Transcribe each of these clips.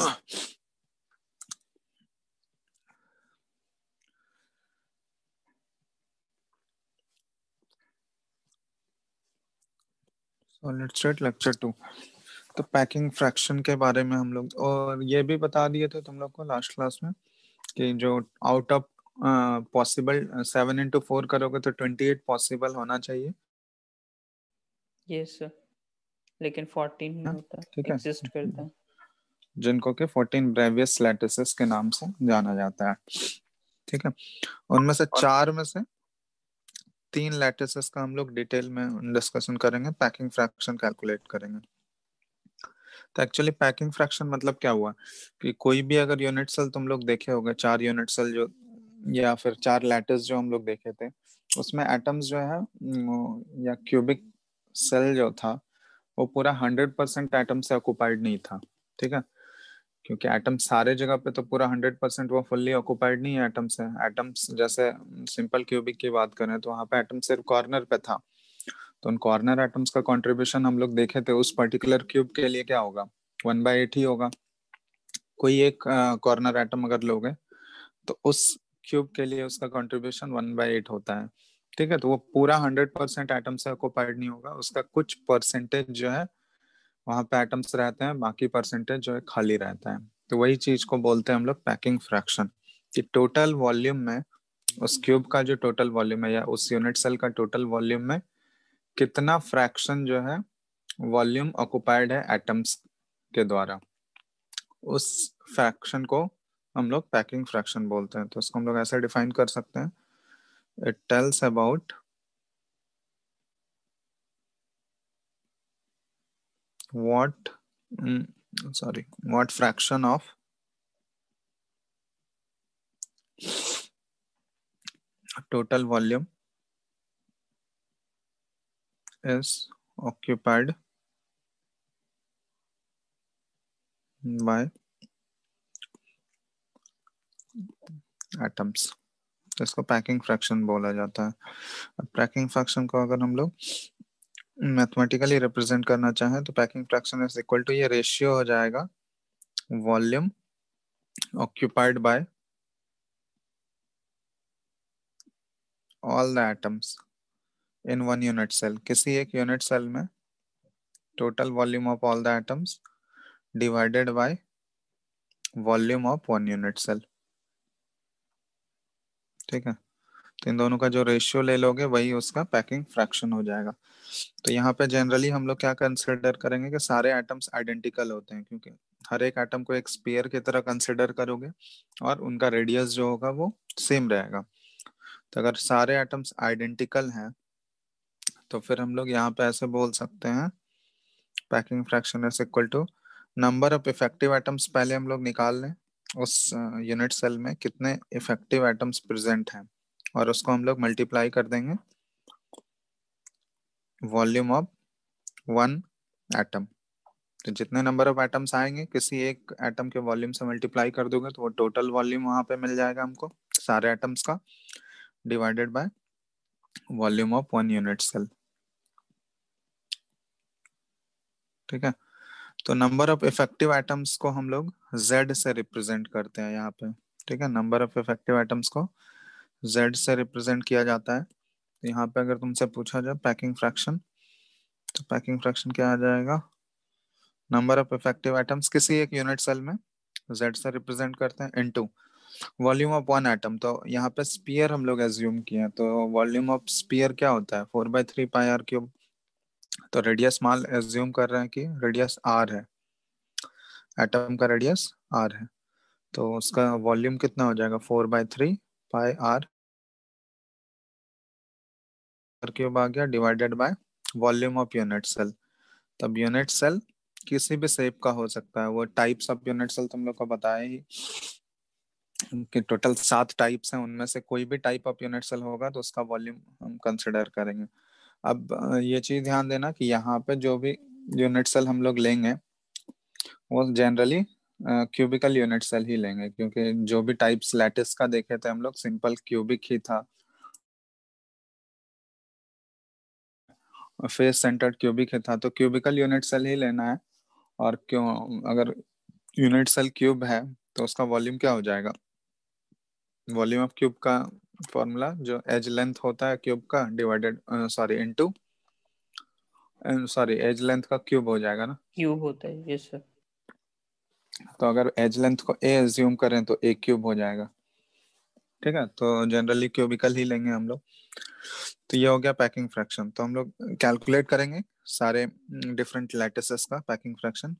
So let's read lecture two. तो packing fraction के बारे में हम लोग और ये भी बता दिए थे तुम लोग को लास्ट क्लास में कि जो out of possible seven into four करोगे तो ट्वेंटी एट पॉसिबल होना चाहिए यस yes, लेकिन फोर्टीन हाँ, होता है एग्जिस्ट करता है जिनको के फोर्टीन ब्रेवियस लैटिसेस के नाम से जाना जाता है ठीक है उनमें से चार में से तीन लैटिसेस का हम लोग डिटेल में डिस्कशन करेंगे पैकिंग फ्रैक्शन कैलकुलेट करेंगे तो एक्चुअली पैकिंग फ्रैक्शन मतलब क्या हुआ कि कोई भी अगर यूनिट सेल तुम लोग देखे होगा चार यूनिट सेल जो या फिर चार लेटर्स जो हम लोग देखे थे उसमें एटम्स जो है या क्यूबिक सेल जो था वो पूरा हंड्रेड परसेंट एटम से ऑक्यूपाइड नहीं था ठीक है क्योंकि एटम्स सारे जगह पे तो पूरा हंड्रेड परसेंट वो फुल्ली ऑक्यूपाइड नहीं है एटम्स है एटम्स जैसे सिंपल क्यूबिक की बात करें तो वहाँ पे एटम सिर्फ कॉर्नर पे था तो उन कॉर्नर एटम्स का कंट्रीब्यूशन हम लोग देखे थे उस पर्टिकुलर क्यूब के लिए क्या होगा वन बाई एट ही होगा कोई एक कॉर्नर uh, एटम अगर लोगे तो उस क्यूब के लिए उसका कॉन्ट्रीब्यूशन वन बाई एट होता है ठीक है तो वो पूरा हंड्रेड परसेंट एटम से ऑक्यूपाइड नहीं होगा उसका कुछ परसेंटेज जो है वहां पे एटम्स रहते हैं बाकी परसेंटेज जो है खाली रहता है तो वही चीज को बोलते हैं हम लोग पैकिंग फ्रैक्शन कि टोटल वॉल्यूम में उस क्यूब का जो टोटल वॉल्यूम है या उस यूनिट सेल का टोटल वॉल्यूम में कितना फ्रैक्शन जो है वॉल्यूम ऑक्युपाइड है एटम्स के द्वारा उस फ्रैक्शन को हम लोग पैकिंग फ्रैक्शन बोलते हैं तो उसको हम लोग ऐसे डिफाइन कर सकते हैं it tells about what mm, sorry what fraction of total volume is occupied by atoms इसको पैकिंग फ्रैक्शन बोला जाता है पैकिंग फ्रैक्शन को अगर हम लोग मैथमेटिकली रिप्रेजेंट करना चाहें तो packing fraction is equal to ये रेशियो हो जाएगा volume occupied by all the atoms in one unit cell किसी एक यूनिट सेल में total volume of all the atoms divided by volume of one unit cell ठीक है तो इन दोनों का जो रेशियो ले लोगे वही उसका पैकिंग फ्रैक्शन हो जाएगा तो यहाँ पे जनरली हम लोग क्या कंसिडर करेंगे कि सारे आइटम्स आइडेंटिकल होते हैं क्योंकि हर एक आइटम को एक स्पेयर की तरह कंसिडर करोगे और उनका रेडियस जो होगा वो सेम रहेगा तो अगर सारे आइटम्स आइडेंटिकल हैं तो फिर हम लोग यहाँ पे ऐसे बोल सकते हैं packing fraction is equal to number of effective items पहले हम लोग निकाल लें उस यूनिट uh, सेल में कितने इफेक्टिव आइटम्स प्रेजेंट हैं और उसको हम लोग मल्टीप्लाई कर देंगे वॉल्यूम ऑफ वन एटम तो जितने नंबर ऑफ एटम्स आएंगे किसी एक एटम के वॉल्यूम से मल्टीप्लाई कर दोगे तो वो टोटल वॉल्यूम वहां पे मिल जाएगा हमको सारे एटम्स का divided by volume of one unit cell ठीक है तो नंबर ऑफ इफेक्टिव एटम्स को हम लोग जेड से रिप्रेजेंट करते हैं यहाँ पे ठीक है नंबर ऑफ इफेक्टिव एटम्स को जेड से रिप्रेजेंट किया जाता है तो यहाँ पे अगर तुमसे पूछा जाए पैकिंग फ्रैक्शन तो पैकिंग फ्रैक्शन क्या आ जाएगा नंबर ऑफ इफेक्टिव आइटम्स किसी एक यूनिट सेल में जेड से रिप्रेजेंट करते हैं to volume of one item तो यहाँ पे स्पीयर हम लोग एज्यूम किए तो वॉल्यूम ऑफ स्पीयर क्या होता है four by three pi r cube तो रेडियस माल एज्यूम कर रहे हैं कि रेडियस आर है एटम का रेडियस आर है तो उसका वॉल्यूम कितना हो जाएगा four by three pi r r cube आ गया divided by volume of unit cell तब यूनिट सेल किसी भी शेप का हो सकता है वो टाइप्स ऑफ यूनिट सेल तुम लोग को बताए ही कि टोटल सात टाइप्स हैं उनमें से कोई भी टाइप ऑफ यूनिट सेल होगा तो उसका वॉल्यूम हम कंसिडर करेंगे अब ये चीज ध्यान देना कि यहाँ पे जो भी यूनिट सेल हम लोग लेंगे वो जनरली क्यूबिकल यूनिट सेल ही लेंगे क्योंकि जो भी टाइप्स लैटिस का देखे थे हम लोग सिंपल क्यूबिक ही था फेस सेंटर्ड क्यूबिक है था तो क्यूबिकल यूनिट सेल ही लेना है और क्यों अगर यूनिट सेल क्यूब है तो उसका वॉल्यूम क्या हो जाएगा वॉल्यूम ऑफ क्यूब का फॉर्मूला जो एज लेंथ होता है क्यूब का divided sorry into sorry edge length का क्यूब हो जाएगा ना क्यूब होता है यस सर तो अगर एज लेंथ को ए एज्यूम करें तो ए क्यूब हो जाएगा ठीक है तो जनरली क्यूबिकल ही लेंगे हम लोग तो ये हो गया पैकिंग फ्रैक्शन तो हम लोग कैलकुलेट करेंगे सारे डिफरेंट हम्म, लैटिसेस का पैकिंग फ्रैक्शन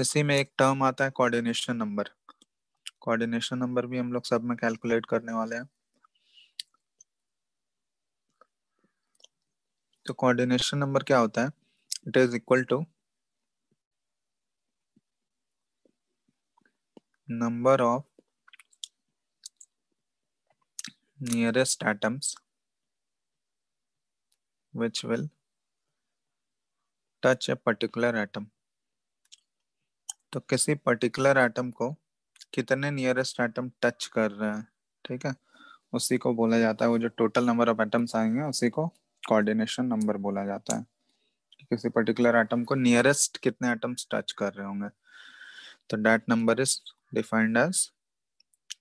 इसी में एक टर्म आता है कोऑर्डिनेशन नंबर कोऑर्डिनेशन नंबर भी हम लोग सब में कैलकुलेट करने वाले हैं तो कोऑर्डिनेशन नंबर क्या होता है it is equal to number of nearest atoms which will touch a particular atom तो किसी पर्टिकुलर एटम को कितने नियरेस्ट एटम टच कर रहे हैं ठीक है उसी को बोला जाता है वो जो टोटल नंबर ऑफ एटम्स आएंगे उसी को कोऑर्डिनेशन नंबर बोला जाता है किसी पर्टिकुलर एटम को नियरेस्ट कितने एटम्स टच कर रहे होंगे तो that number is defined as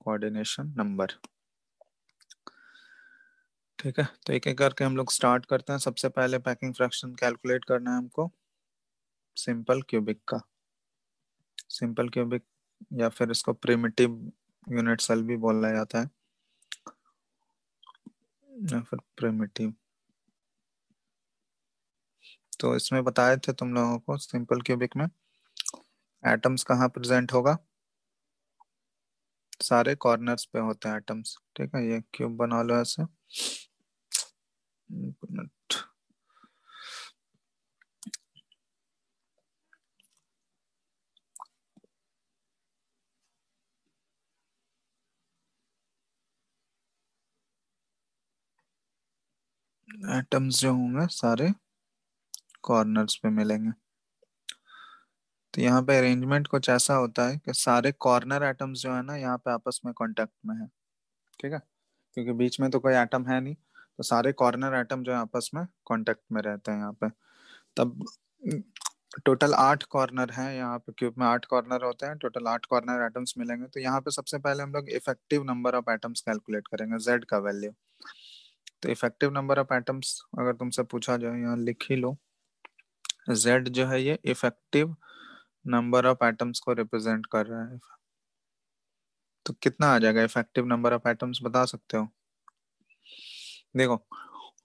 coordination number. ठीक है तो एक एक करके हम लोग स्टार्ट करते हैं सबसे पहले पैकिंग फ्रैक्शन कैलकुलेट करना है हमको सिंपल क्यूबिक का सिंपल क्यूबिक या फिर इसको प्रिमिटिव यूनिट सेल भी बोला जाता है या फिर प्रिमिटिव तो इसमें बताए थे तुम लोगों को सिंपल क्यूबिक में एटम्स कहाँ प्रेजेंट होगा सारे कॉर्नर्स पे होते हैं एटम्स ठीक है ये क्यूब बना लो ऐसे एटम्स जो होंगे सारे कॉर्नर्स पे मिलेंगे तो यहाँ पे अरेंजमेंट कुछ ऐसा होता है कि सारे कॉर्नर एटम्स जो है ना यहाँ पे आपस में कॉन्टेक्ट में है ठीक है क्योंकि बीच में तो कोई एटम है नहीं तो सारे कॉर्नर एटम जो है आपस में कॉन्टेक्ट में रहते हैं यहाँ पे तब टोटल आठ कॉर्नर हैं यहाँ पे क्यूब में आठ कॉर्नर होते हैं टोटल आठ कॉर्नर एटम्स मिलेंगे तो यहाँ पे सबसे पहले हम लोग effective number of atoms calculate करेंगे जेड का वैल्यू तो इफेक्टिव नंबर ऑफ एटम्स अगर तुमसे पूछा जाए यहाँ लिख ही लो जेड जो है ये इफेक्टिव नंबर ऑफ एटम्स को रिप्रेजेंट कर रहा है तो कितना आ जाएगा इफेक्टिव नंबर ऑफ एटम्स बता सकते हो देखो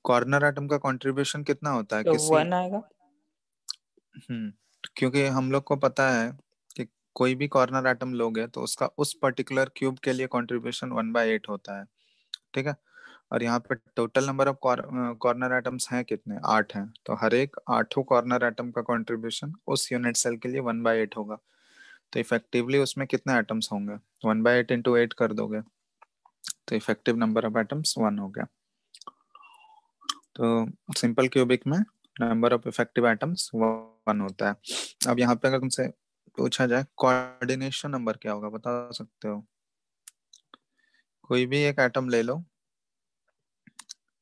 कॉर्नर एटम का कंट्रीब्यूशन कितना होता है तो किसी वन आएगा हम्म क्योंकि हम लोग को पता है कि कोई भी कॉर्नर एटम लोगे तो उसका उस पर्टिकुलर क्यूब के लिए कंट्रीब्यूशन वन बाय एट होता है ठीक है और यहाँ पे total number of corner items हैं कितने आठ हैं तो हर एक आठों कॉर्नर आइटम का कंट्रीब्यूशन उस यूनिट सेल के लिए वन बाई एट होगा तो इफेक्टिवली उसमें कितने आइटम्स होंगे one by eight into eight कर दोगे तो effective number of items one हो गया तो सिंपल क्यूबिक में number of effective items one होता है अब यहाँ पे अगर तुमसे पूछा जाए कोऑर्डिनेशन नंबर क्या होगा बता सकते हो कोई भी एक आइटम ले लो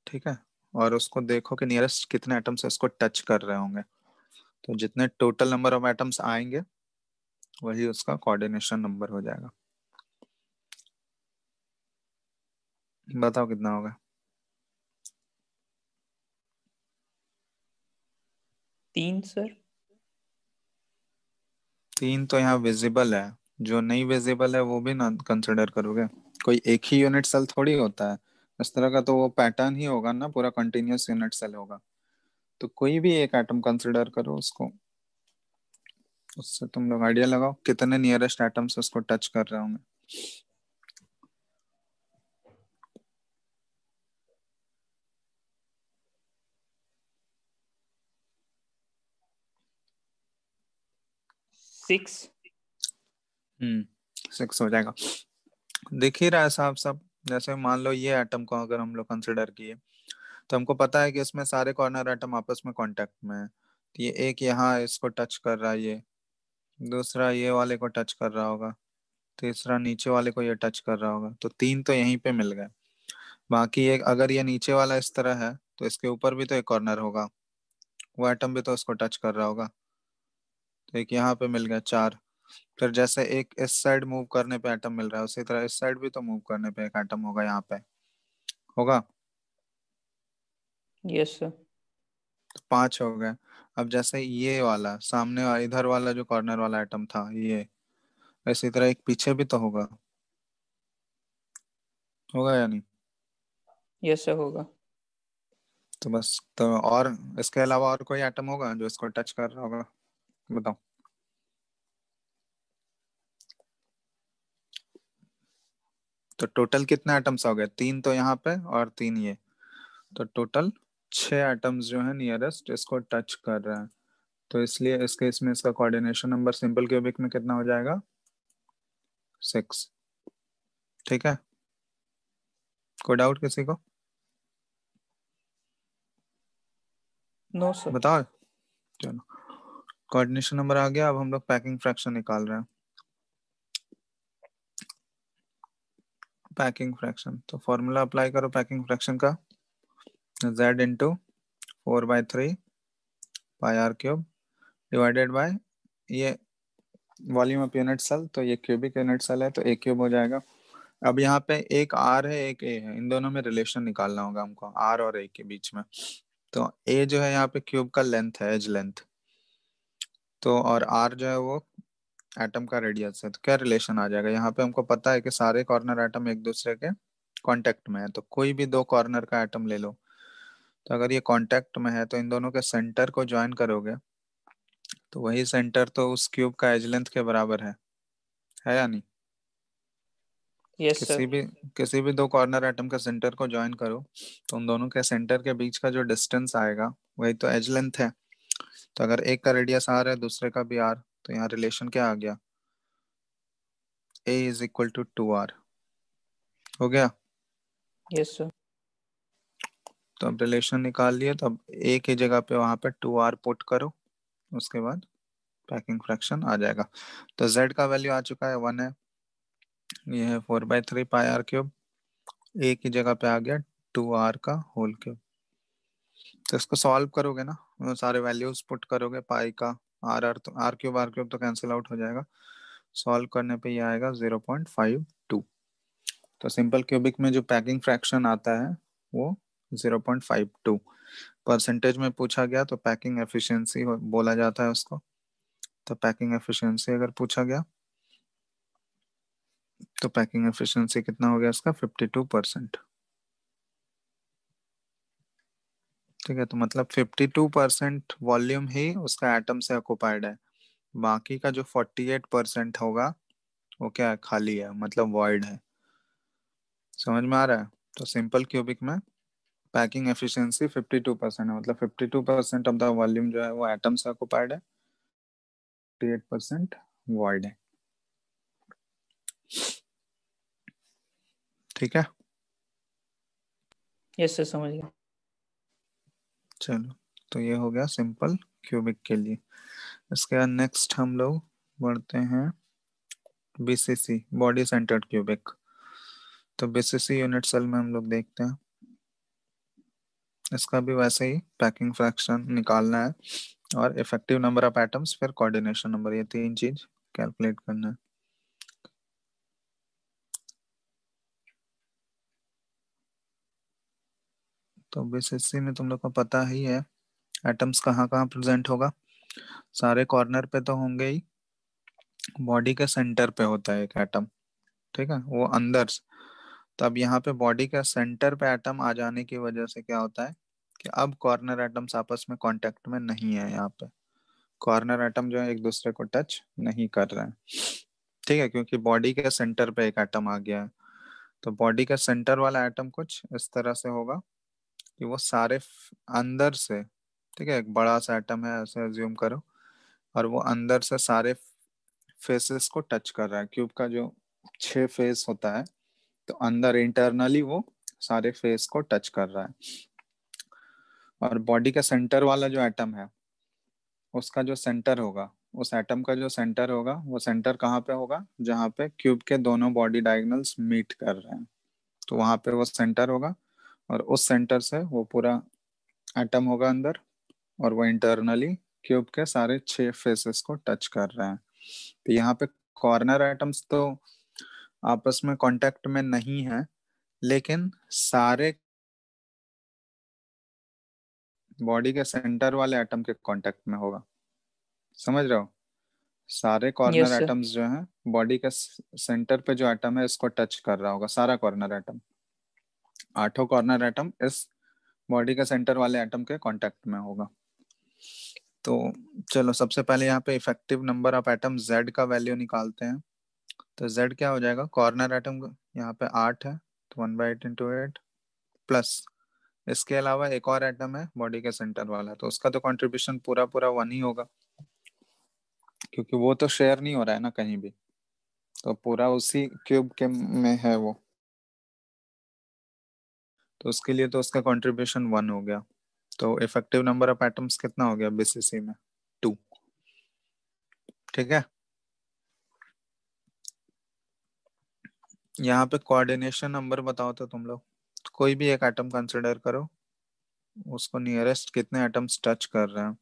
ठीक है और उसको देखो कि नियरेस्ट कितने एटम्स उसको टच कर रहे होंगे तो जितने टोटल नंबर ऑफ एटम्स आएंगे वही उसका कोऑर्डिनेशन नंबर हो जाएगा बताओ कितना होगा तीन सर तीन तो यहाँ विजिबल है जो नहीं विजिबल है वो भी ना कंसिडर करोगे कोई एक ही यूनिट सेल थोड़ी होता है इस तरह का तो वो पैटर्न ही होगा ना पूरा कंटिन्यूस यूनिट सेल होगा तो कोई भी एक एटम कंसिडर करो उसको उससे तुम लोग आइडिया लगाओ कितने नियरेस्ट एटम से उसको टच कर रहे होंगे सिक्स हम्म सिक्स हो जाएगा दिख ही रहा है साहब सब जैसे मान लो ये एटम को अगर हम लोग कंसिडर किए तो हमको पता है कि इसमें सारे कॉर्नर एटम आपस में कॉन्टेक्ट में है तो ये एक यहाँ इसको टच कर रहा है ये दूसरा ये वाले को टच कर रहा होगा तीसरा नीचे वाले को ये टच कर रहा होगा तो तीन तो यहीं पे मिल गए बाकी एक अगर ये नीचे वाला इस तरह है तो इसके ऊपर भी तो एक कॉर्नर होगा वो एटम भी तो उसको टच कर रहा होगा तो एक यहाँ पे मिल गया चार फिर जैसे एक इस साइड मूव करने पे एटम मिल रहा है उसी तरह इस साइड भी तो मूव करने पे एक एटम होगा यहाँ पे होगा यस सर तो पांच हो गए अब जैसे ये वाला सामने वाला इधर वाला जो कॉर्नर वाला एटम था ये इसी तरह एक पीछे भी तो होगा होगा या नहीं यस सर होगा तो बस तो और इसके अलावा और कोई एटम होगा जो इसको टच कर रहा होगा बताओ तो टोटल कितने आइटम्स हो गए तीन तो यहाँ पे और तीन ये तो टोटल छह आइटम्स जो है नियरेस्ट इसको टच कर रहे हैं तो इसलिए इस केस में इसका कोऑर्डिनेशन नंबर सिंपल क्यूबिक में कितना हो जाएगा सिक्स ठीक है कोई डाउट किसी को नो no, सर बताओ चलो कोऑर्डिनेशन नंबर आ गया अब हम लोग पैकिंग फ्रैक्शन निकाल रहे हैं पैकिंग फ्रैक्शन तो फॉर्मूला अप्लाई करो पैकिंग फ्रैक्शन का z into four by three pi r cube divided by ये वॉल्यूम ऑफ यूनिट सेल तो ये क्यूबिक यूनिट सेल है तो ए क्यूब हो जाएगा अब यहाँ पे एक आर है एक ए है इन दोनों में रिलेशन निकालना होगा हमको आर और ए के बीच में तो ए जो है यहाँ पे क्यूब का लेंथ है एज लेंथ तो और आर जो है वो एटम का रेडियस है तो क्या रिलेशन आ जाएगा यहाँ पे हमको पता है कि सारे कॉर्नर एटम एक दूसरे के कॉन्टेक्ट में है तो कोई भी दो कॉर्नर का एटम ले लो तो अगर ये कॉन्टेक्ट में है तो इन दोनों के सेंटर को ज्वाइन करोगे तो वही सेंटर तो उस क्यूब का एज लेंथ के बराबर है है या नहीं yes, किसी sir. भी किसी भी दो कॉर्नर एटम का सेंटर को ज्वाइन करो तो उन दोनों के सेंटर के बीच का जो डिस्टेंस आएगा वही तो एज लेंथ है तो अगर एक का रेडियस आर है दूसरे का भी आर तो यहाँ रिलेशन क्या आ गया a is equal to two r हो गया यस yes, सर तो अब रिलेशन निकाल लिया तो अब ए के जगह पे वहां पे टू आर पुट करो उसके बाद पैकिंग फ्रैक्शन आ जाएगा तो जेड का वैल्यू आ चुका है वन है ये है four by three pi r cube a की जगह पे आ गया टू आर का होल क्यूब तो इसको सॉल्व करोगे ना सारे वैल्यूज पुट करोगे पाई का आर आर तो आर क्यूब आर क्यूब तो कैंसिल आउट हो जाएगा सॉल्व करने पे ये आएगा जीरो पॉइंट फाइव टू तो सिंपल क्यूबिक में जो पैकिंग फ्रैक्शन आता है वो zero point five two percentage में पूछा गया तो पैकिंग एफिशिएंसी बोला जाता है उसको तो पैकिंग एफिशिएंसी अगर पूछा गया तो पैकिंग एफिशिएंसी कितना हो गया इसका फिफ्टी टू परसेंट ठीक है तो मतलब 52 परसेंट वॉल्यूम ही उसका एटम से ऑक्यूपाइड है बाकी का जो 48 परसेंट होगा वो क्या है खाली है मतलब वॉइड है समझ में आ रहा है तो सिंपल क्यूबिक में पैकिंग एफिशिएंसी 52 परसेंट है मतलब 52 परसेंट ऑफ द वॉल्यूम जो है वो एटम से ऑक्यूपाइड है 48 परसेंट वॉइड है ठीक है यस yes, सर समझ गया चलो तो ये हो गया सिंपल क्यूबिक के लिए इसके बाद नेक्स्ट हम लोग बढ़ते हैं बीसीसी बॉडी सेंटर्ड क्यूबिक तो बीसीसी यूनिट सेल में हम लोग देखते हैं इसका भी वैसे ही पैकिंग फ्रैक्शन निकालना है और इफेक्टिव नंबर ऑफ एटम्स फिर कोऑर्डिनेशन नंबर ये तीन चीज कैलकुलेट करना है तो बीसीसी में तुम लोग को पता ही है एटम्स कहाँ कहाँ प्रेजेंट होगा सारे कॉर्नर पे तो होंगे ही बॉडी के सेंटर पे होता है एक एटम ठीक है वो अंदर तो अब यहाँ पे बॉडी का सेंटर पे एटम आ जाने की वजह से क्या होता है कि अब कॉर्नर एटम्स आपस में कांटेक्ट में नहीं है यहाँ पे कॉर्नर एटम जो है एक दूसरे को टच नहीं कर रहे हैं ठीक है क्योंकि बॉडी के सेंटर पे एक एटम आ गया है तो बॉडी का सेंटर वाला एटम कुछ इस तरह से होगा कि वो सारे अंदर से ठीक है एक बड़ा सा एटम है ऐसे एज्यूम करो और वो अंदर से सारे फेसेस को टच कर रहा है क्यूब का जो छह फेस होता है तो अंदर इंटरनली वो सारे फेस को टच कर रहा है और बॉडी का सेंटर वाला जो एटम है उसका जो सेंटर होगा उस एटम का जो सेंटर होगा वो सेंटर कहाँ पे होगा जहां पे क्यूब के दोनों बॉडी डायगनल्स मीट कर रहे हैं तो वहां पे वो सेंटर होगा और उस सेंटर से वो पूरा एटम होगा अंदर और वो इंटरनली क्यूब के सारे छह फेसेस को टच कर रहा है तो यहाँ पे कॉर्नर एटम्स तो आपस में कांटेक्ट में नहीं है लेकिन सारे बॉडी के सेंटर वाले एटम के कांटेक्ट में होगा समझ रहे हो सारे कॉर्नर एटम्स जो हैं बॉडी के सेंटर पे जो एटम है इसको टच कर रहा होगा सारा कॉर्नर एटम आठों कॉर्नर एटम इस बॉडी के सेंटर वाले एटम के कांटेक्ट में होगा तो चलो सबसे पहले यहाँ पे effective number of atom Z का वैल्यू निकालते हैं तो जेड क्या हो जाएगा कॉर्नर एटम यहाँ पे आठ है तो one by eight into eight plus इसके अलावा एक और एटम है बॉडी के सेंटर वाला तो उसका तो कॉन्ट्रीब्यूशन पूरा पूरा वन ही होगा क्योंकि वो तो शेयर नहीं हो रहा है ना कहीं भी तो पूरा उसी क्यूब के में है वो तो उसके लिए तो उसका कंट्रीब्यूशन वन हो गया तो इफेक्टिव नंबर ऑफ एटम्स कितना हो गया बीसीसी में टू ठीक है यहाँ पे कोऑर्डिनेशन नंबर बताओ तो तुम लोग कोई भी एक एटम कंसिडर करो उसको नियरेस्ट कितने एटम्स टच कर रहे हैं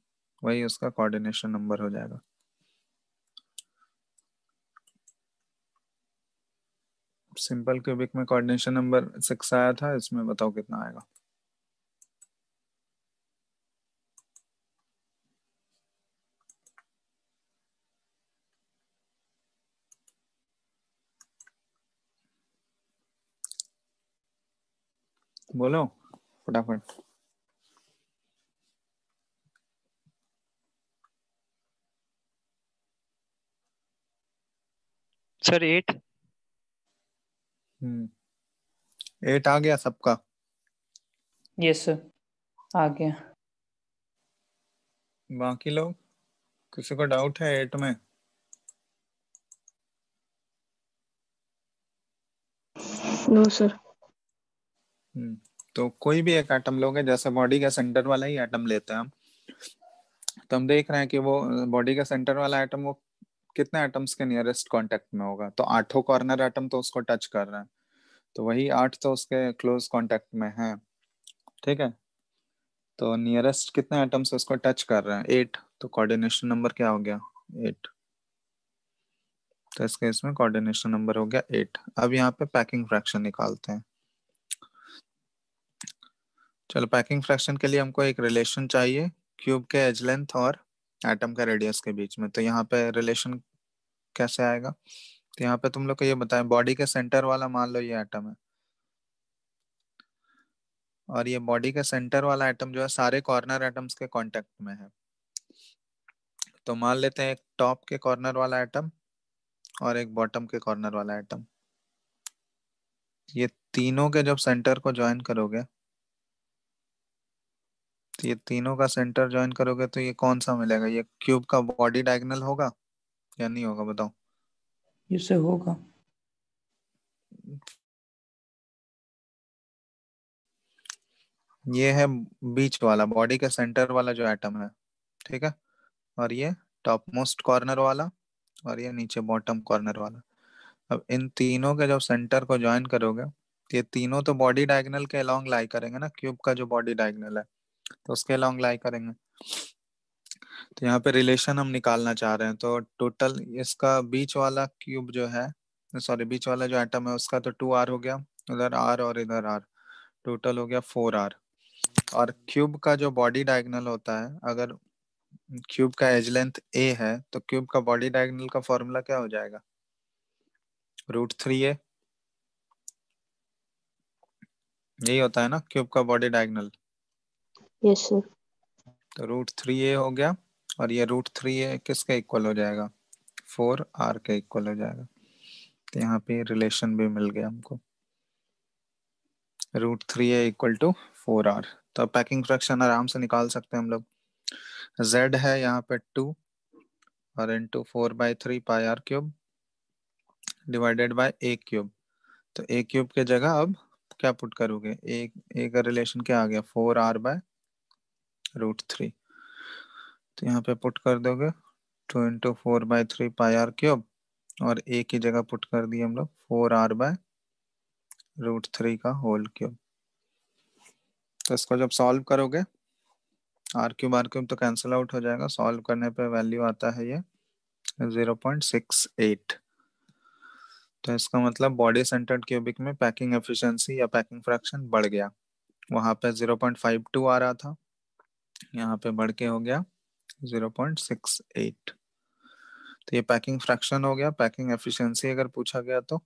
वही उसका कोऑर्डिनेशन नंबर हो जाएगा सिंपल क्यूबिक में कोऑर्डिनेशन नंबर सिक्स आया था इसमें बताओ कितना आएगा बोलो फटाफट सर एट एट हम्म। आ गया सबका यस सर आ गया बाकी लोग किसी को डाउट है एट में नो सर हम्म, तो कोई भी एक आइटम लोगे जैसे बॉडी का सेंटर वाला ही आइटम लेते हैं हम तो हम देख रहे हैं कि वो बॉडी का सेंटर वाला आइटम वो कितने आइटम्स के नियरेस्ट कांटेक्ट में होगा तो आठों कॉर्नर आइटम तो उसको टच कर रहे हैं तो वही आठ तो उसके क्लोज कांटेक्ट में है ठीक है तो नियरेस्ट कितने एटम्स उसको टच कर रहे हैं एट तो कोऑर्डिनेशन नंबर क्या हो गया एट तो इस केस में कोऑर्डिनेशन नंबर हो गया एट अब यहाँ पे पैकिंग फ्रैक्शन निकालते हैं चलो पैकिंग फ्रैक्शन के लिए हमको एक रिलेशन चाहिए क्यूब के एज लेंथ और एटम का रेडियस के बीच में तो यहाँ पे रिलेशन कैसे आएगा तो यहाँ पे तुम लोग को ये बताएं बॉडी के सेंटर वाला मान लो ये एटम है और ये बॉडी के सेंटर वाला एटम जो है सारे कॉर्नर एटम्स के कांटेक्ट में है तो मान लेते हैं एक टॉप के कॉर्नर वाला एटम और एक बॉटम के कॉर्नर वाला एटम ये तीनों के जब सेंटर को ज्वाइन करोगे तो ये तीनों का सेंटर ज्वाइन करोगे तो ये कौन सा मिलेगा ये क्यूब का बॉडी डायगनल होगा या नहीं होगा बताओ से होगा ये है बीच वाला बॉडी का सेंटर वाला जो एटम है ठीक है और ये टॉप मोस्ट कॉर्नर वाला और ये नीचे बॉटम कॉर्नर वाला अब इन तीनों के जब सेंटर को ज्वाइन करोगे ये तीनों तो बॉडी डायगनल के अलॉन्ग लाई करेंगे ना क्यूब का जो बॉडी डायगनल है तो उसके अलॉन्ग लाई करेंगे तो यहाँ पे रिलेशन हम निकालना चाह रहे हैं तो टोटल इसका बीच वाला क्यूब जो है सॉरी बीच वाला जो आइटम है उसका तो टू आर हो गया उधर आर और इधर आर टोटल हो गया फोर आर और क्यूब का जो बॉडी डायगनल होता है अगर क्यूब का एज लेंथ ए है तो क्यूब का बॉडी डायगनल का फॉर्मूला क्या हो जाएगा रूट थ्री ए यही होता है ना क्यूब का बॉडी डायगनल यस सर तो रूट थ्री ए हो गया और ये रूट थ्री ए किसके इक्वल हो जाएगा फोर आर के इक्वल हो जाएगा तो यहाँ पे रिलेशन भी मिल गया हमको root three a equal to four r तो पैकिंग फ्रैक्शन आराम से निकाल सकते हैं हम लोग जेड है यहाँ पे टू और into four by three pi r cube divided by a cube तो ए क्यूब के जगह अब क्या पुट करोगे ए ए का रिलेशन क्या आ गया four r by root three तो यहाँ पे पुट कर दोगे two into four by three pi r cube और ए की जगह पुट कर दिए हम लोग four r by root three का होल क्यूब तो इसको जब सॉल्व करोगे आर क्यूब आर क्यूब तो कैंसिल आउट हो जाएगा सॉल्व करने पे वैल्यू आता है ये जीरो पॉइंट सिक्स एट तो इसका मतलब बॉडी सेंटर्ड क्यूबिक में पैकिंग एफिशिएंसी या पैकिंग फ्रैक्शन बढ़ गया वहां पे जीरो पॉइंट फाइव टू आ रहा था यहाँ पे बढ़ के हो गया 0.68 तो ये पैकिंग फ्रैक्शन हो गया पैकिंग एफिशिएंसी अगर पूछा गया तो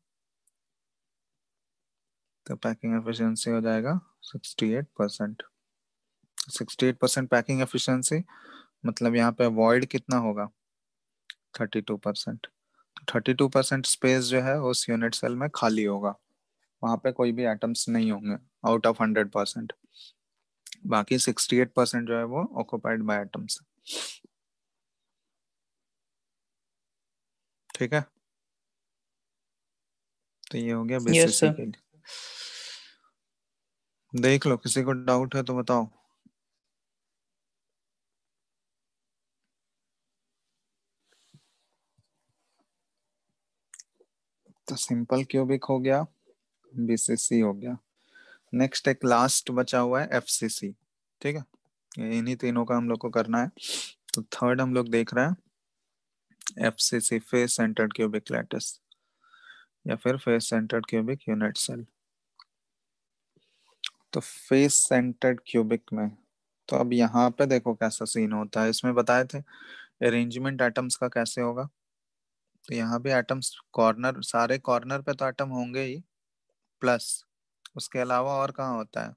तो पैकिंग एफिशिएंसी हो जाएगा 68 percent sixty percent packing efficiency मतलब यहाँ पे वॉइड कितना होगा 32 percent thirty two percent space जो है उस यूनिट सेल में खाली होगा वहां पे कोई भी एटम्स नहीं होंगे आउट ऑफ हंड्रेड परसेंट बाकी 68 परसेंट जो है वो ऑक्यूपाइड बाय एटम्स ठीक है तो ये हो गया बेसिस yes, देख लो किसी को डाउट है तो बताओ तो सिंपल क्यूबिक हो गया बीसीसी हो गया नेक्स्ट एक लास्ट बचा हुआ है एफ सी सी ठीक है इन्हीं तीनों का हम लोग को करना है तो थर्ड हम लोग देख रहे हैं C face centred cubic lattice या फिर face centred cubic unit cell तो फेस सेंटर्ड क्यूबिक में तो अब यहाँ पे देखो कैसा सीन होता है इसमें बताए थे अरेंजमेंट एटम्स का कैसे होगा तो यहाँ भी एटम्स कॉर्नर सारे कॉर्नर पे तो एटम होंगे ही प्लस उसके अलावा और कहा होता है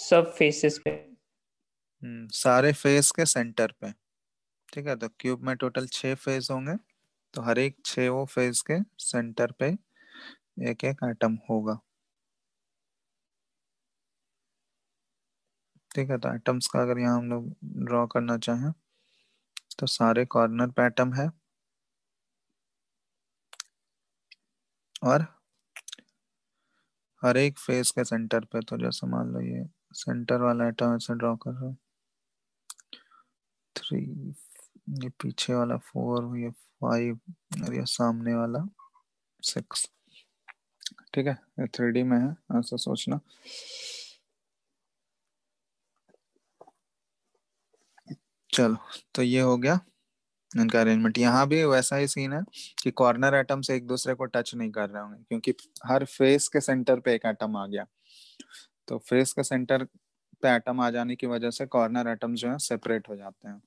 सब फेसेस पे हम्म, सारे फेस के सेंटर पे ठीक है तो क्यूब में टोटल छ फेस होंगे तो हर एक वो फेस के सेंटर पे एक एक आइटम होगा ठीक है तो आइटम्स का अगर यहाँ हम लोग ड्रॉ करना चाहें तो सारे कॉर्नर पे आइटम है और हर एक फेस के सेंटर पे तो जैसे मान लो ये सेंटर वाला एटम ऐसे ड्रॉ कर रहा थ्री ये पीछे वाला फोर ये फाइव और ये सामने वाला सिक्स ठीक है ये थ्री डी में है ऐसा सोचना चलो तो ये हो गया उनका अरेंजमेंट यहाँ भी वैसा ही सीन है कि कॉर्नर एटम्स एक दूसरे को टच नहीं कर रहे होंगे क्योंकि हर फेस के सेंटर पे एक एटम आ गया तो फेस के सेंटर पे एटम आ जाने की वजह से कॉर्नर एटम जो है सेपरेट हो जाते हैं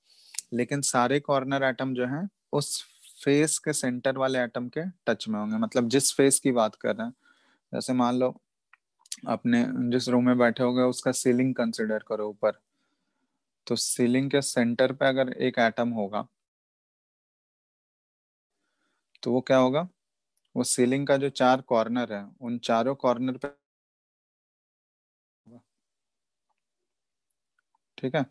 लेकिन सारे कॉर्नर एटम जो है उस फेस के सेंटर वाले एटम के टच में होंगे मतलब जिस फेस की बात कर रहे हैं जैसे मान लो अपने जिस रूम में बैठे गए उसका सीलिंग कंसिडर करो ऊपर तो सीलिंग के सेंटर पे अगर एक एटम होगा तो वो क्या होगा वो सीलिंग का जो चार कॉर्नर है उन चारों कॉर्नर पे ठीक है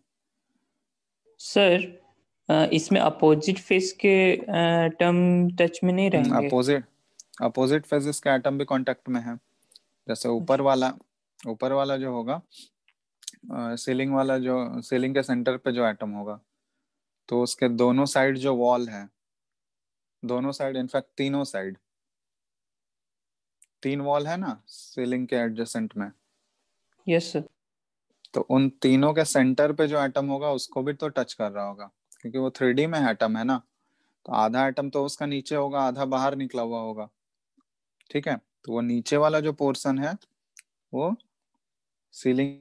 सर इसमें अपोजिट फेस के टर्म टच में नहीं हम्म, रहेंगे अपोजिट अपोजिट फेजेस के एटम भी कांटेक्ट में है जैसे ऊपर अच्छा। वाला ऊपर वाला जो होगा सीलिंग वाला जो सीलिंग के सेंटर पे जो एटम होगा तो उसके दोनों साइड जो वॉल है दोनों साइड इनफैक्ट तीनों साइड तीन वॉल है ना सीलिंग के एडजस्टेंट में यस yes, सर तो उन तीनों के सेंटर पे जो एटम होगा उसको भी तो टच कर रहा होगा क्योंकि वो थ्री में एटम है ना तो आधा एटम तो उसका नीचे होगा आधा बाहर निकला हुआ होगा ठीक है तो वो नीचे वाला जो पोर्शन है वो सीलिंग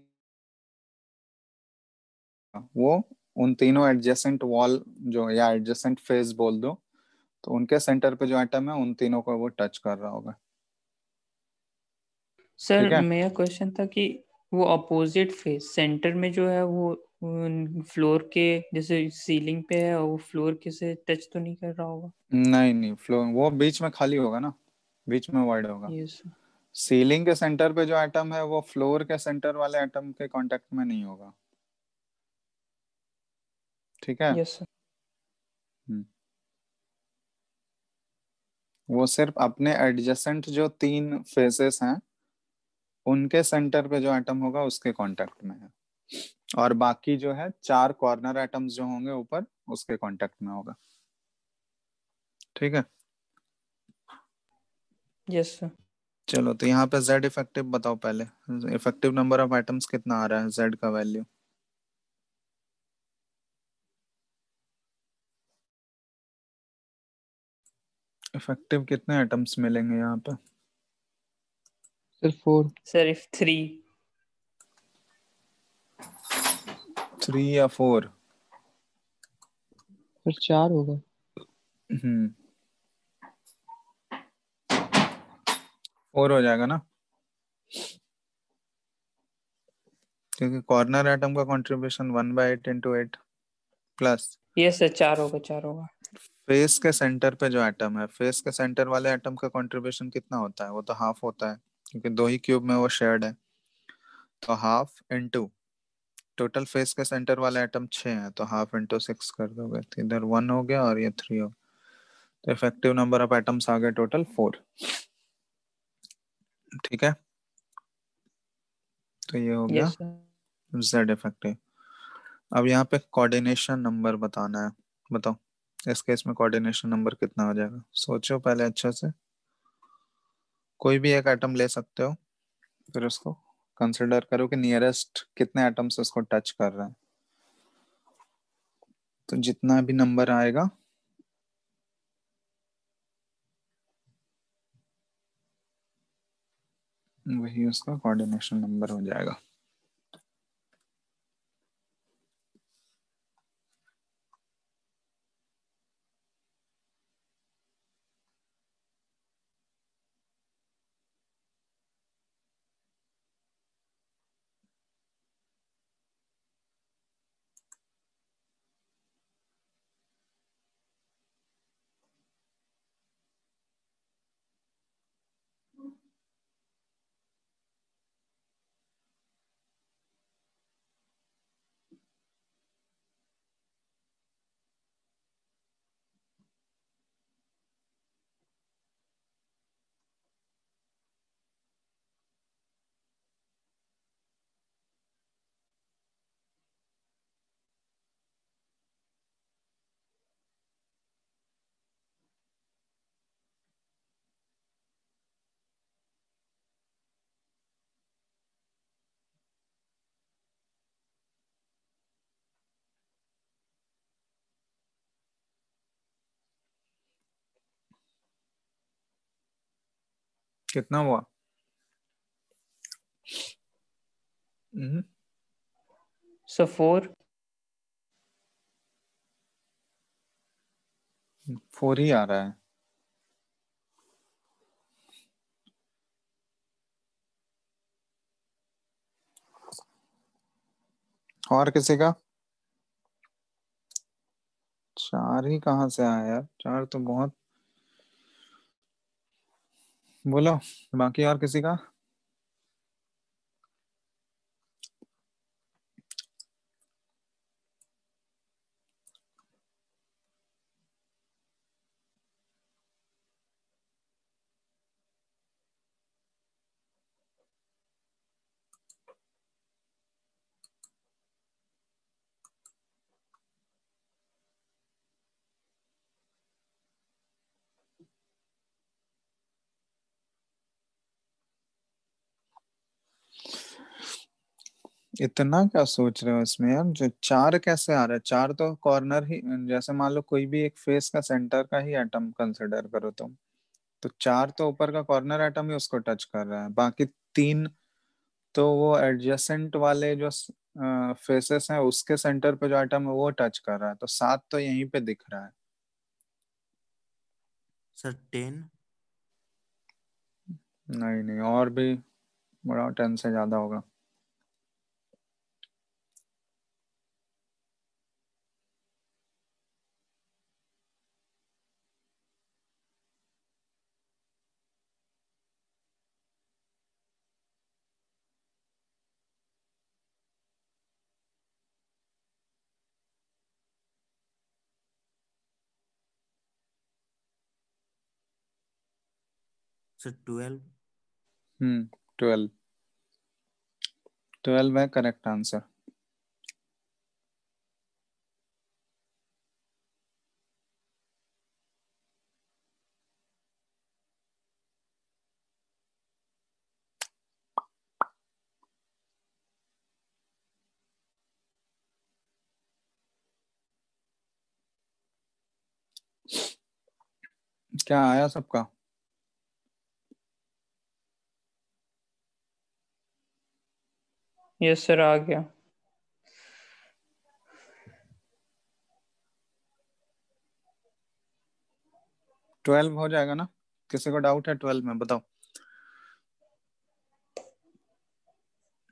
वो उन तीनों एडजेसेंट वॉल जो या एडजेसेंट फेस बोल दो तो उनके सेंटर पे जो एटम है उन तीनों को वो टच कर रहा होगा सर मेरा क्वेश्चन था कि वो अपोजिट फेस सेंटर में जो है वो फ्लोर के जैसे सीलिंग पे है वो फ्लोर के से टच तो नहीं कर रहा होगा नहीं नहीं फ्लोर वो बीच में खाली होगा ना बीच में वाइड होगा सीलिंग के सेंटर पे जो एटम है वो फ्लोर के सेंटर वाले एटम के कांटेक्ट में नहीं होगा ठीक है यस सर वो सिर्फ अपने एडजेसेंट जो तीन फेसेस हैं उनके सेंटर पे जो एटम होगा उसके कांटेक्ट में है और बाकी जो है चार कॉर्नर एटम्स जो होंगे ऊपर उसके कांटेक्ट में होगा ठीक है यस yes, चलो तो यहाँ पे जेड इफेक्टिव बताओ पहले इफेक्टिव नंबर ऑफ एटम्स कितना आ रहा है जेड का वैल्यू इफेक्टिव कितने एटम्स मिलेंगे यहाँ पे sir four sir three three या फोर फिर चार होगा हम्म फोर हो जाएगा ना क्योंकि कॉर्नर एटम का contribution one by eight into eight plus yes sir चार होगा चार होगा फेस के सेंटर पे जो एटम है फेस के सेंटर वाले एटम का कंट्रीब्यूशन कितना होता है वो तो हाफ होता है क्योंकि दो ही क्यूब में वो शेयर्ड है तो हाफ टू टोटल फेस के सेंटर वाले एटम छ हैं तो हाफ इंटू सिक्स कर दोगे तो इधर वन हो गया और ये थ्री हो तो इफेक्टिव नंबर ऑफ एटम्स आ गए टोटल फोर ठीक है तो ये हो गया जेड yes, इफेक्टिव अब यहाँ पे कोऑर्डिनेशन नंबर बताना है बताओ इस केस में कोऑर्डिनेशन नंबर कितना हो जाएगा सोचो पहले अच्छे से कोई भी एक एटम ले सकते हो फिर उसको कंसिडर करो कि नियरेस्ट कितने एटम उसको टच कर रहे हैं तो जितना भी नंबर आएगा वही उसका कोऑर्डिनेशन नंबर हो जाएगा कितना हुआ सो फोर फोर ही आ रहा है और किसी का चार ही कहा से आया यार चार तो बहुत बोलो बाकी और किसी का इतना क्या सोच रहे हो इसमें यार जो चार कैसे आ रहा है चार तो कॉर्नर ही जैसे मान लो कोई भी एक फेस का सेंटर का ही एटम कंसिडर करो तुम तो चार तो ऊपर का कॉर्नर एटम ही उसको टच कर रहा है बाकी तीन तो वो एडजेसेंट वाले जो फेसेस हैं उसके सेंटर पे जो एटम है वो टच कर रहा है तो सात तो यहीं पे दिख रहा है सर टेन नहीं नहीं और भी बड़ा टेन से ज्यादा होगा so twelve hmm twelve twelve है करेक्ट आंसर क्या आया सबका ये सर आ गया ट्वेल्व हो जाएगा ना किसी को डाउट है ट्वेल्व में बताओ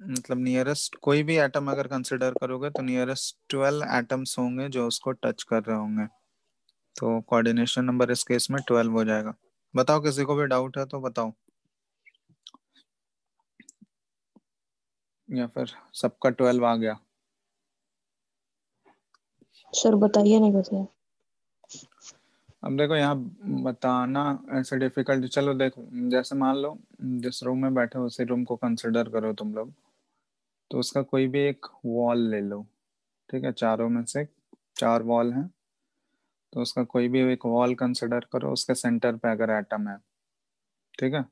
मतलब नियरेस्ट कोई भी एटम अगर कंसिडर करोगे तो नियरेस्ट ट्वेल्व एटम्स होंगे जो उसको टच कर रहे होंगे तो कोऑर्डिनेशन नंबर इस केस में ट्वेल्व हो जाएगा बताओ किसी को भी डाउट है तो बताओ या फिर सबका ट्वेल्व आ गया सर बताइए ना कैसे अब देखो यहाँ बताना ऐसे डिफिकल्ट चलो देखो जैसे मान लो जिस रूम में बैठे हो उसी रूम को कंसिडर करो तुम लोग तो उसका कोई भी एक वॉल ले लो ठीक है चारों में से चार वॉल हैं तो उसका कोई भी एक वॉल कंसिडर करो उसके सेंटर पे अगर एटम है ठीक है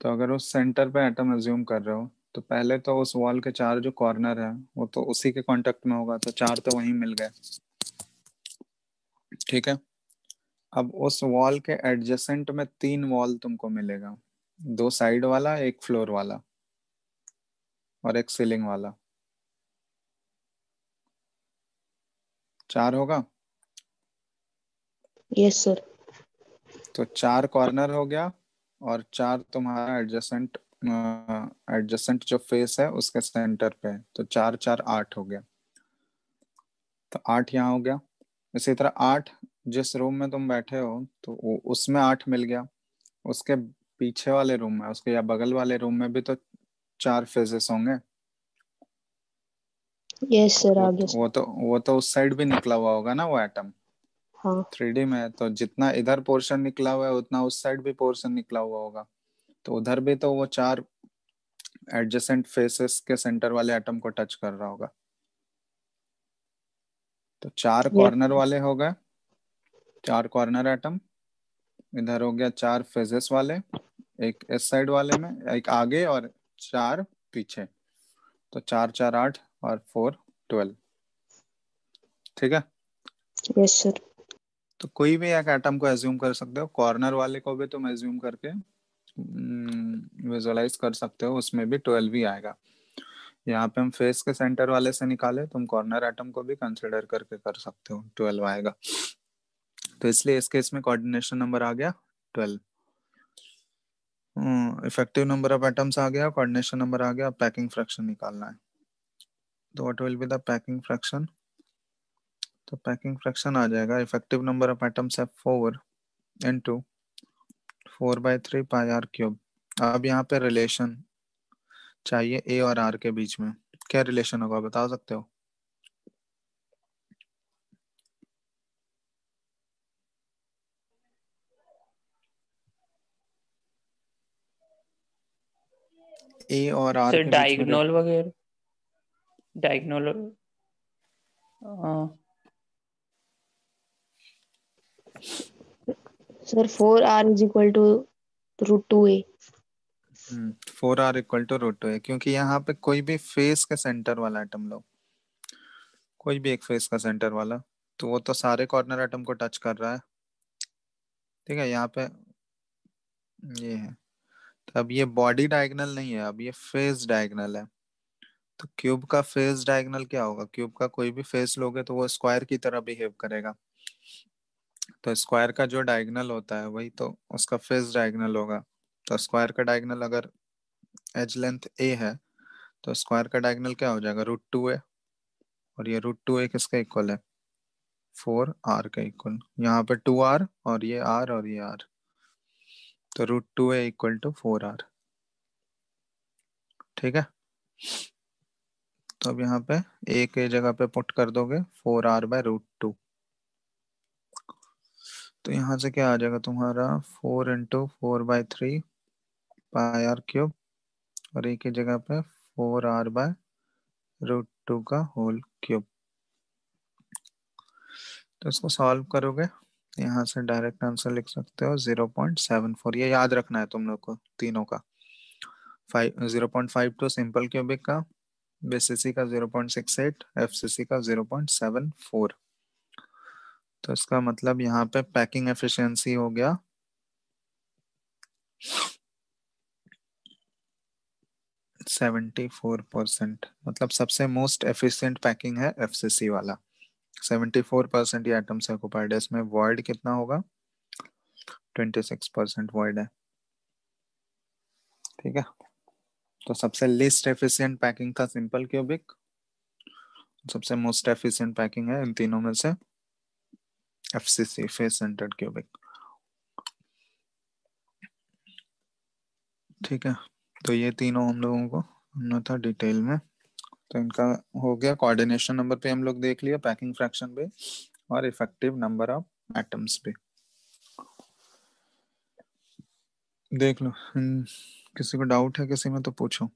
तो अगर उस सेंटर पे एटम एज्यूम कर रहे हो तो पहले तो उस वॉल के चार जो कॉर्नर है वो तो उसी के कांटेक्ट में होगा तो चार तो वहीं मिल गए ठीक है अब उस वॉल के एडजेसेंट में तीन वॉल तुमको मिलेगा दो साइड वाला एक फ्लोर वाला और एक सीलिंग वाला चार होगा यस yes, सर तो चार कॉर्नर हो गया और चार तुम्हारा एडजेसेंट एडजस्टेंट जो फेस है उसके सेंटर पे तो चार चार आठ हो गया तो आठ यहाँ हो गया इसी तरह आठ जिस रूम में तुम बैठे हो तो उसमें आठ मिल गया उसके पीछे वाले रूम में उसके या बगल वाले रूम में भी तो चार फेजेस होंगे यस सर तो, वो तो वो तो उस साइड भी निकला हुआ होगा ना वो एटम थ्री हाँ. डी में तो जितना इधर पोर्शन निकला हुआ है उतना उस साइड भी पोर्शन निकला हुआ होगा तो उधर भी तो वो चार एडजेसेंट फेसेस के सेंटर वाले एटम को टच कर रहा होगा तो चार कॉर्नर वाले हो गए चार कॉर्नर एटम इधर हो गया चार फेजेस वाले एक इस साइड वाले में एक आगे और चार पीछे तो चार चार आठ और फोर ट्वेल्व ठीक है यस सर तो कोई भी एक एटम को एज्यूम कर सकते हो कॉर्नर वाले को भी तुम एज्यूम करके विजुअलाइज हम्म, कर सकते हो उसमें भी ट्वेल्व ही आएगा यहाँ पे हम फेस के सेंटर वाले से निकाले तुम कॉर्नर आइटम को भी कंसिडर करके कर सकते हो ट्वेल्व आएगा तो इसलिए इस केस में कोऑर्डिनेशन नंबर आ गया twelve effective number of items आ गया कोऑर्डिनेशन नंबर आ गया पैकिंग फ्रैक्शन निकालना है तो what will be the packing fraction तो पैकिंग फ्रैक्शन आ जाएगा इफेक्टिव नंबर ऑफ आइटम्स है four and two four by three pi r cube अब यहाँ पे रिलेशन चाहिए ए और आर के बीच में क्या रिलेशन होगा बता सकते हो ए और आर डायगोनल वगैरह डायगोनल हाँ sir four r is equal to root two a four r equal to root two a क्योंकि यहाँ पे कोई भी फेस के सेंटर वाला एटम लो कोई भी एक फेस का सेंटर वाला तो वो तो सारे कॉर्नर एटम को टच कर रहा है ठीक है यहाँ पे ये है तो अब ये बॉडी डायगनल नहीं है अब ये फेस डायगनल है तो क्यूब का फेस डायगनल क्या होगा क्यूब का कोई भी फेस लोगे तो वो स्क्वायर की तरह बिहेव करेगा तो स्क्वायर का जो डायगनल होता है वही तो उसका फेस डायगनल होगा तो स्क्वायर का डायगनल अगर एज लेंथ ए है तो स्क्वायर का डायगनल क्या हो जाएगा रूट टू ए और ये रूट टू ए किसका इक्वल है फोर आर का इक्वल यहाँ पे टू आर और ये आर और ये आर तो root two a equal to four r ठीक है तो अब यहाँ पे ए के जगह पे पुट कर दोगे four r by root two तो यहाँ से क्या आ जाएगा तुम्हारा four into four by three pi r cube और एक ही जगह पे four r by root two का होल क्यूब तो इसको सॉल्व करोगे यहाँ से डायरेक्ट आंसर लिख सकते हो जीरो पॉइंट सेवन फोर ये याद रखना है तुम लोग को तीनों का five zero point five two simple cubic का बीसीसी का zero point six eight FCC का जीरो पॉइंट सेवन फोर तो इसका मतलब यहाँ पे पैकिंग एफिशिएंसी हो गया सेवेंटी फोर परसेंट मतलब सबसे मोस्ट एफिशिएंट पैकिंग है एफसीसी वाला सेवेंटी फोर परसेंट ये एटम्स ऑक्यूपाइड है इसमें वर्ड कितना होगा ट्वेंटी सिक्स परसेंट वर्ड है ठीक है तो सबसे लिस्ट एफिशिएंट पैकिंग था सिंपल क्यूबिक सबसे मोस्ट एफिशिएंट पैकिंग है इन तीनों में से FCC, face centered cubic. ठीक है तो ये तीनों हम लोगों को हमने था डिटेल में तो इनका हो गया कोऑर्डिनेशन नंबर पे हम लोग देख लिया पैकिंग फ्रैक्शन पे और इफेक्टिव नंबर ऑफ एटम्स पे देख लो हम्म, किसी को डाउट है किसी में तो पूछो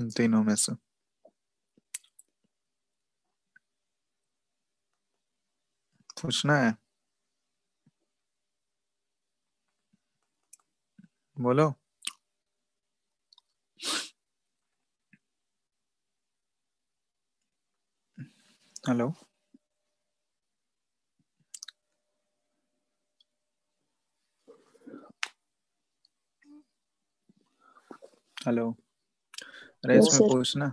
इन तीनों में से पूछना है बोलो हेलो हेलो अरे yes, इसमें पूछना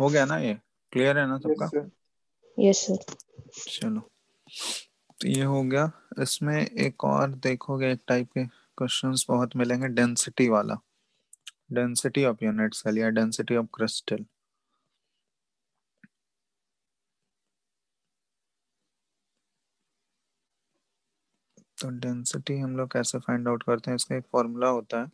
हो गया ना ये क्लियर है ना सबका यस सर चलो तो ये हो गया इसमें एक और देखोगे एक टाइप के क्वेश्चंस बहुत मिलेंगे डेंसिटी वाला डेंसिटी ऑफ यूनिट सेल या डेंसिटी ऑफ क्रिस्टल तो डेंसिटी हम लोग कैसे फाइंड आउट करते हैं इसका एक फॉर्मूला होता है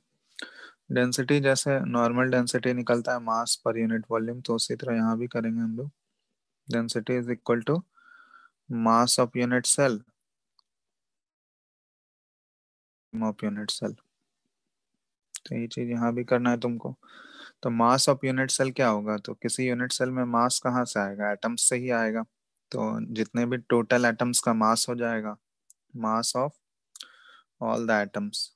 डेंसिटी जैसे नॉर्मल डेंसिटी निकलता है मास पर यूनिट वॉल्यूम तो उसी तरह यहाँ भी करेंगे हम लोग density is equal to mass of unit cell of unit cell तो ये चीज यहाँ भी करना है तुमको तो मास ऑफ यूनिट सेल क्या होगा तो किसी यूनिट सेल में मास कहाँ से आएगा एटम्स से ही आएगा तो जितने भी टोटल एटम्स का मास हो जाएगा mass of all the atoms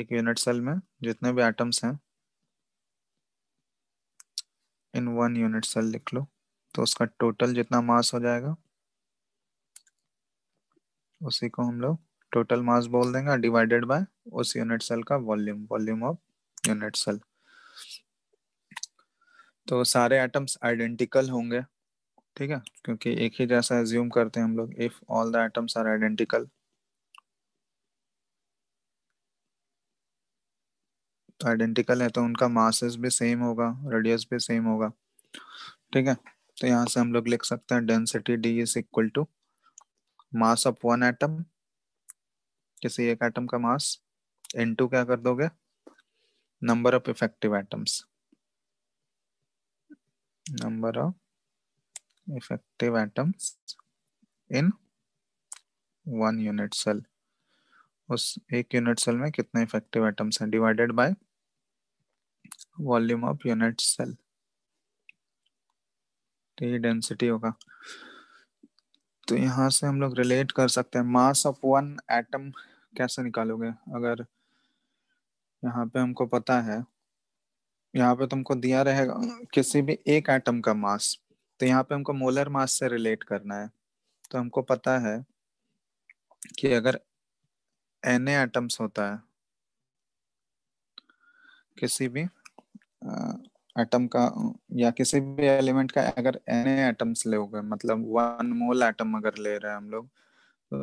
एक यूनिट सेल में जितने भी एटम्स हैं इन वन यूनिट सेल लिख लो तो उसका टोटल जितना मास हो जाएगा उसी को हम लोग टोटल मास बोल देंगे डिवाइडेड बाय उस यूनिट सेल का volume volume of unit cell तो सारे एटम्स आइडेंटिकल होंगे ठीक है क्योंकि एक ही जैसा एज्यूम करते हैं हम लोग if all the atoms are identical तो आइडेंटिकल है तो उनका मासेस भी सेम होगा रेडियस भी सेम होगा ठीक है तो यहां से हम लोग लिख सकते हैं density d is equal to mass of one atom किसी एक एटम का मास इनटू क्या कर दोगे number of effective atoms number of effective atoms in one unit cell उस एक यूनिट सेल में कितने इफेक्टिव एटम्स हैं divided by volume of unit cell तो ये डेंसिटी होगा तो यहाँ से हम लोग रिलेट कर सकते हैं मास ऑफ वन एटम कैसे निकालोगे अगर यहाँ पे हमको पता है यहाँ पे तुमको दिया रहेगा किसी भी एक एटम का मास तो यहाँ पे हमको मोलर मास से रिलेट करना है तो हमको पता है कि अगर एन एटम्स होता है किसी भी एटम का या किसी भी एलिमेंट का अगर एन एटम्स लोगे मतलब वन मोल एटम अगर ले रहे हैं हम लोग तो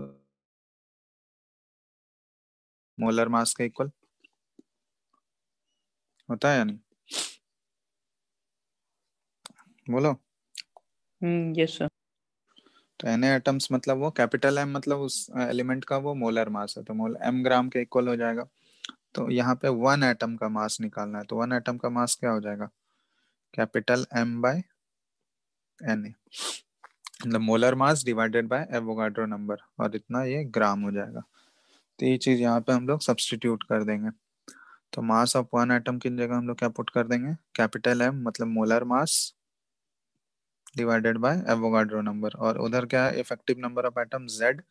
मोलर मास का इक्वल होता है यानी बोलो हम्म यस सर तो एन एटम्स मतलब वो कैपिटल एम मतलब उस एलिमेंट का वो मोलर मास है तो मोल एम ग्राम के इक्वल हो जाएगा तो यहाँ पे वन एटम का मास निकालना है तो वन एटम का मास क्या हो जाएगा capital M by Na. मतलब molar mass divided by Avogadro number और इतना ये ग्राम हो जाएगा तो ये चीज यहाँ पे हम लोग सब्सटीट्यूट कर देंगे तो मास ऑफ वन एटम की जगह हम लोग क्या पुट कर देंगे कैपिटल एम मतलब molar mass divided by Avogadro number और उधर क्या है effective number of atom Z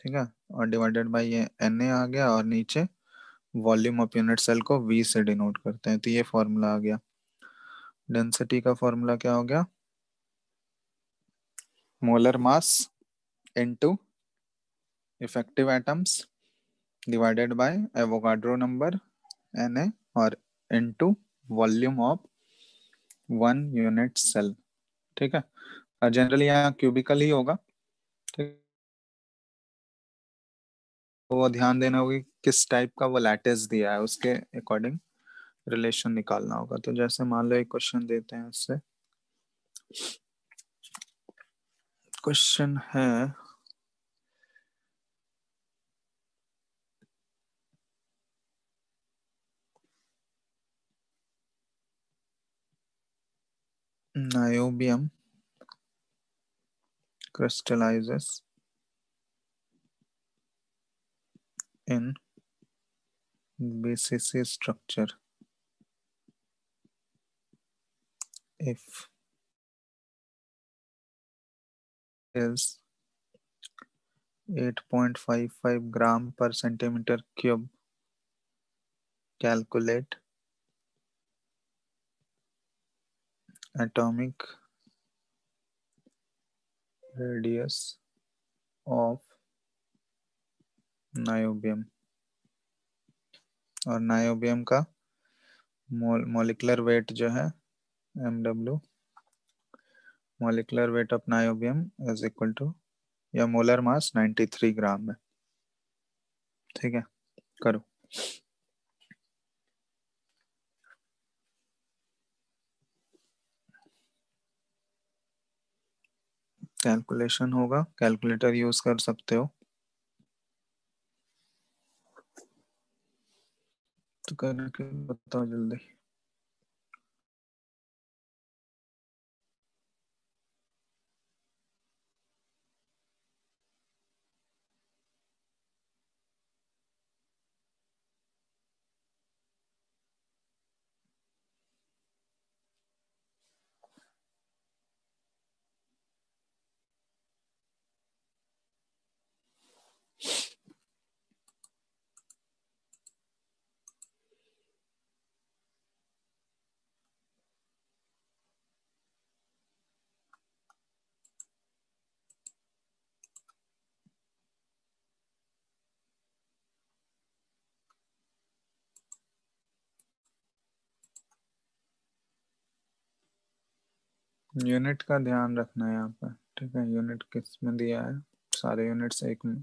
ठीक है और डिवाइडेड बाय ये एन आ गया और नीचे वॉल्यूम ऑफ यूनिट सेल को वी से डिनोट करते हैं तो ये फॉर्मूला आ गया डेंसिटी का फॉर्मूला क्या हो गया molar mass into effective atoms divided by Avogadro number N और into volume of one unit cell ठीक है और जनरली यहाँ क्यूबिकल ही होगा ठीक तो वो ध्यान देना होगी किस टाइप का वो लैटेस दिया है उसके अकॉर्डिंग रिलेशन निकालना होगा तो जैसे मान लो एक क्वेश्चन देते हैं उससे क्वेश्चन है niobium crystallizes in basis structure if is 8.55 gram per centimeter cube calculate atomic radius of niobium और नायोबियम का मोलिकुलर वेट जो है MW. Molecular weight of niobium is equal to या मोलर मास 93 ग्राम है ठीक है करो कैलकुलेशन होगा कैलकुलेटर यूज कर सकते हो तो करके बताओ जल्दी यूनिट का ध्यान रखना है यहाँ पर ठीक है यूनिट किस में दिया है सारे यूनिट्स एक में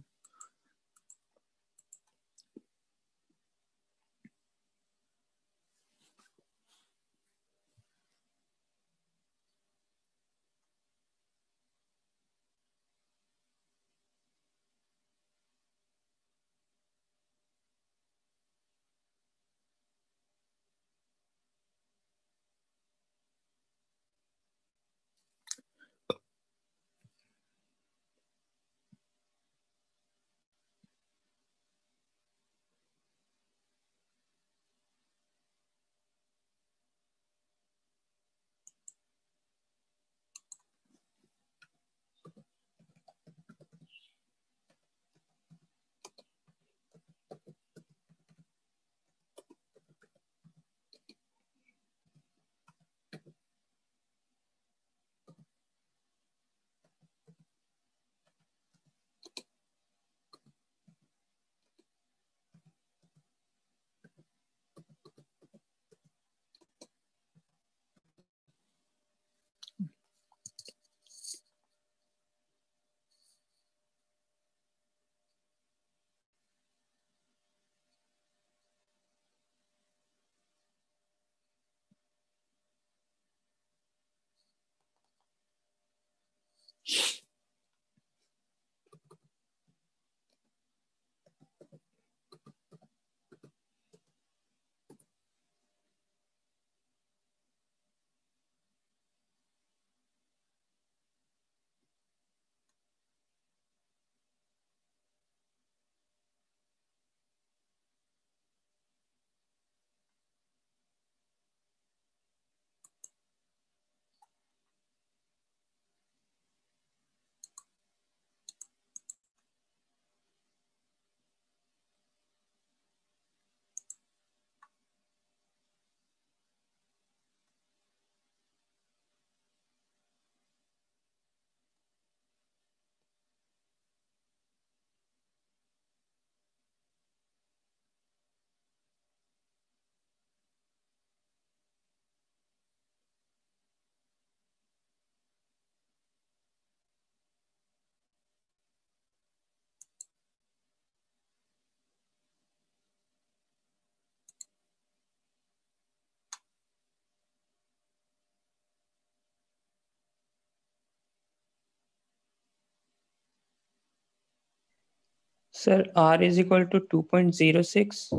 point zero six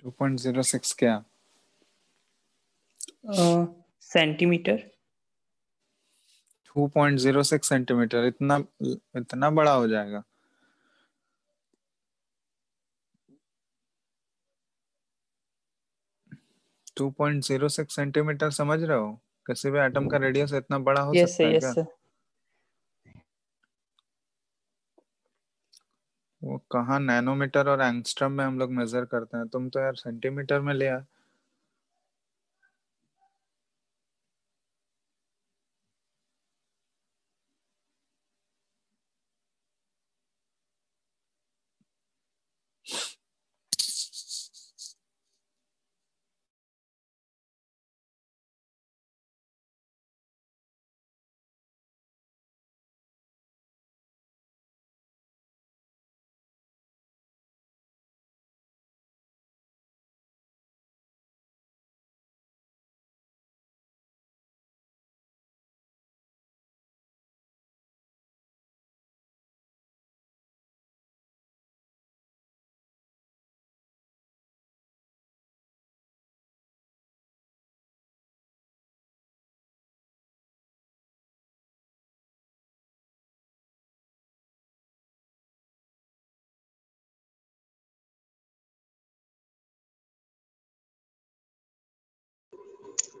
two point zero six क्या? सेंटीमीटर जीरो सिक्स सेंटीमीटर इतना इतना बड़ा हो जाएगा two point zero six centimetre समझ रहे हो किसी भी एटम का रेडियस इतना बड़ा हो yes, सकता yes, है yes, वो कहाँ नैनोमीटर और एंगस्ट्रम में हम लोग मेजर करते हैं तुम तो यार सेंटीमीटर में ले आ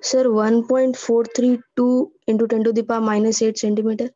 sir one 1.432 into ten to the power minus eight centimetre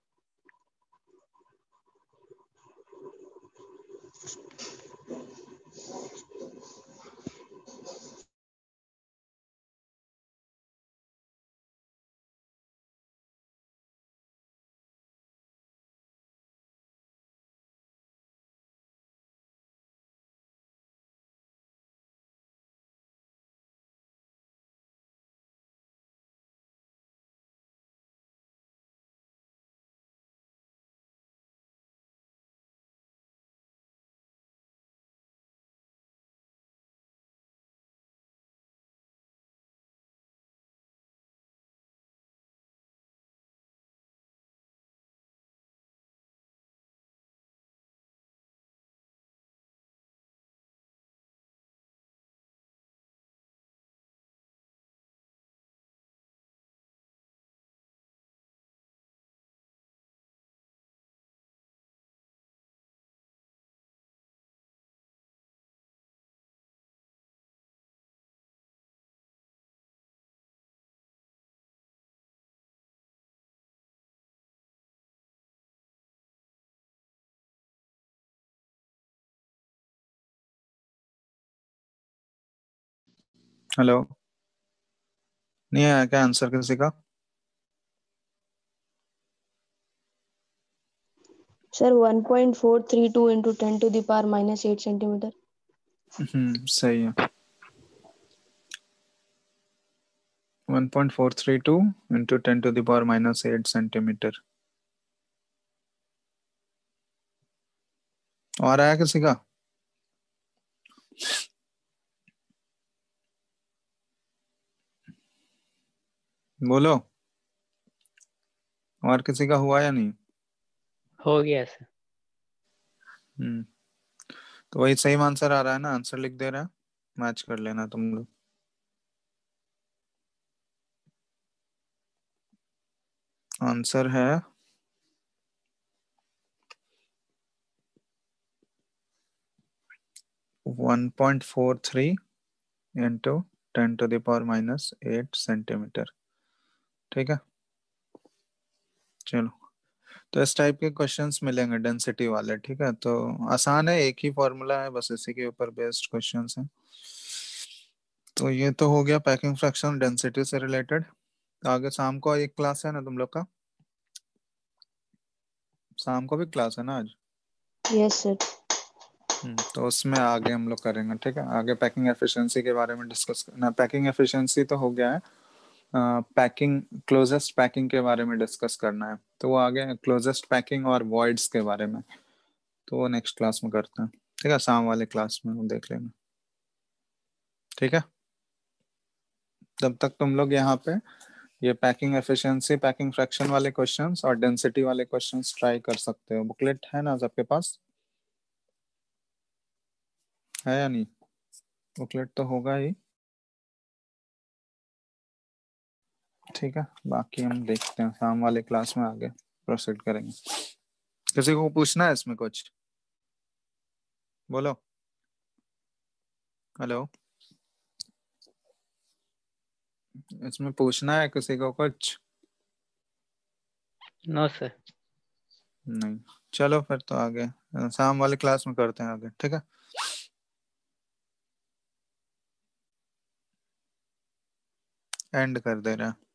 hello नहीं आया क्या आंसर किसी का sir 1.432 into 10 to the power minus 8 centimetre हम्म सही है 1.432 into 10 to the power minus 8 centimetre और आया किसी का बोलो और किसी का हुआ या नहीं हो गया सर हम्म, तो वही सही आंसर आ रहा है ना आंसर लिख दे रहा है मैच कर लेना तुम लोग आंसर है one point four three into ten to the power minus eight centimetre ठीक है चलो तो इस टाइप के क्वेश्चंस मिलेंगे डेंसिटी वाले ठीक है तो आसान है एक ही फॉर्मूला है बस इसी के ऊपर बेस्ड क्वेश्चंस हैं तो ये तो हो गया पैकिंग फ्रैक्शन डेंसिटी से रिलेटेड आगे शाम को एक क्लास है ना तुम लोग का शाम को भी क्लास है ना आज यस सर हम्म, तो उसमें आगे हम लोग करेंगे ठीक है आगे पैकिंग एफिशिएंसी के बारे में डिस्कस करना पैकिंग एफिशिएंसी तो हो गया है पैकिंग क्लोजेस्ट पैकिंग के बारे में डिस्कस करना है तो वो आगे क्लोजेस्ट पैकिंग और वॉइड्स के बारे में तो वो नेक्स्ट क्लास में करते हैं ठीक है शाम वाले क्लास में देख लेना ठीक है तब तक तुम लोग यहाँ पे ये पैकिंग एफिशिएंसी पैकिंग फ्रैक्शन वाले क्वेश्चंस और डेंसिटी वाले क्वेश्चंस ट्राई कर सकते हो बुकलेट है ना सबके पास है या नहीं बुकलेट तो होगा ही ठीक है बाकी हम देखते हैं शाम वाले क्लास में आगे प्रोसीड करेंगे किसी को पूछना है इसमें कुछ बोलो हेलो इसमें पूछना है किसी को कुछ नो सर नहीं चलो फिर तो आगे शाम वाले क्लास में करते हैं आगे ठीक है एंड कर दे रहे